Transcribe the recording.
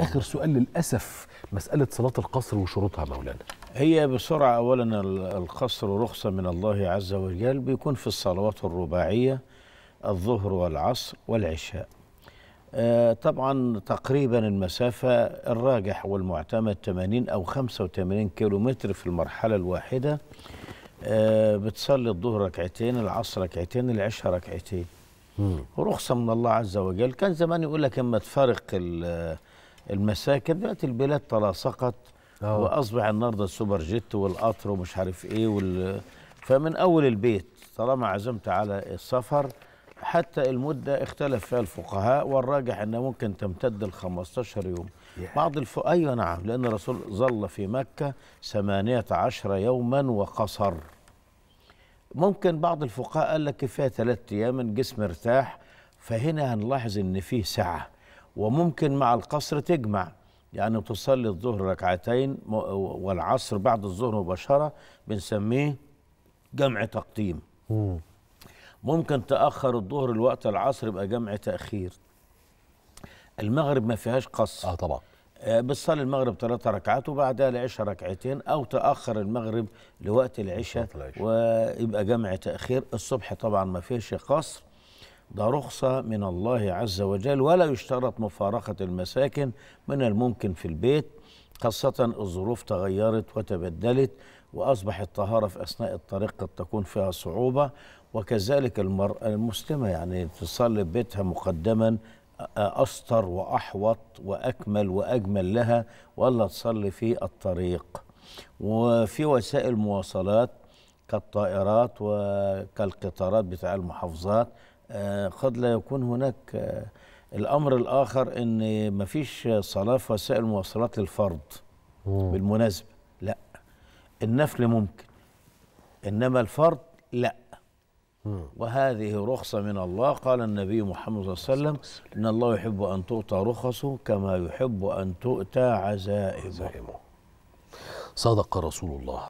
اخر سؤال للاسف مساله صلاه القصر وشروطها مولانا هي بسرعه اولا القصر رخصه من الله عز وجل بيكون في الصلوات الرباعيه الظهر والعصر والعشاء آه، طبعا تقريبا المسافة الراجح والمعتمد 80 أو 85 كيلو متر في المرحلة الواحدة آه، بتصلي الظهر ركعتين العصر ركعتين العشاء ركعتين رخصة من الله عز وجل كان زمان يقول لك اما تفارق المساكن دلوقتي البلاد تلاصقت واصبح النهارده السوبر جيت والقطر ومش عارف ايه وال... فمن اول البيت طالما عزمت على السفر حتى المدة اختلف فيها الفقهاء والراجح انه ممكن تمتد ل 15 يوم yeah. بعض الف... أيوة نعم لأن الرسول ظل في مكة 18 يوما وقصر ممكن بعض الفقهاء قال لك كفاية ثلاثة أيام الجسم ارتاح فهنا هنلاحظ أن فيه سعة وممكن مع القصر تجمع يعني تصلي الظهر ركعتين والعصر بعد الظهر مباشرة بنسميه جمع تقديم ممكن تأخر الظهر لوقت العصر يبقى جمع تأخير المغرب ما فيهاش قصر اه طبعا آه، بتصلي المغرب ثلاث ركعات وبعدها العشاء ركعتين او تاخر المغرب لوقت العشاء ويبقى جمع تاخير الصبح طبعا ما فيش قصر ده رخصة من الله عز وجل ولا يشترط مفارقة المساكن من الممكن في البيت خاصة الظروف تغيرت وتبدلت وأصبح الطهارة في أثناء الطريق قد تكون فيها صعوبة وكذلك المرأة المسلمة يعني تصلي بيتها مقدما أسطر وأحوط وأكمل وأجمل لها ولا تصلي في الطريق وفي وسائل مواصلات كالطائرات وكالقطارات بتاع المحافظات آه، قد لا يكون هناك آه، الامر الاخر ان مفيش صلاه في وسائل المواصلات للفرض مم. بالمناسبه لا النفل ممكن انما الفرض لا مم. وهذه رخصه من الله قال النبي محمد صلى الله عليه وسلم ان الله يحب ان تؤتى رخصه كما يحب ان تؤتى عزائمه صدق رسول الله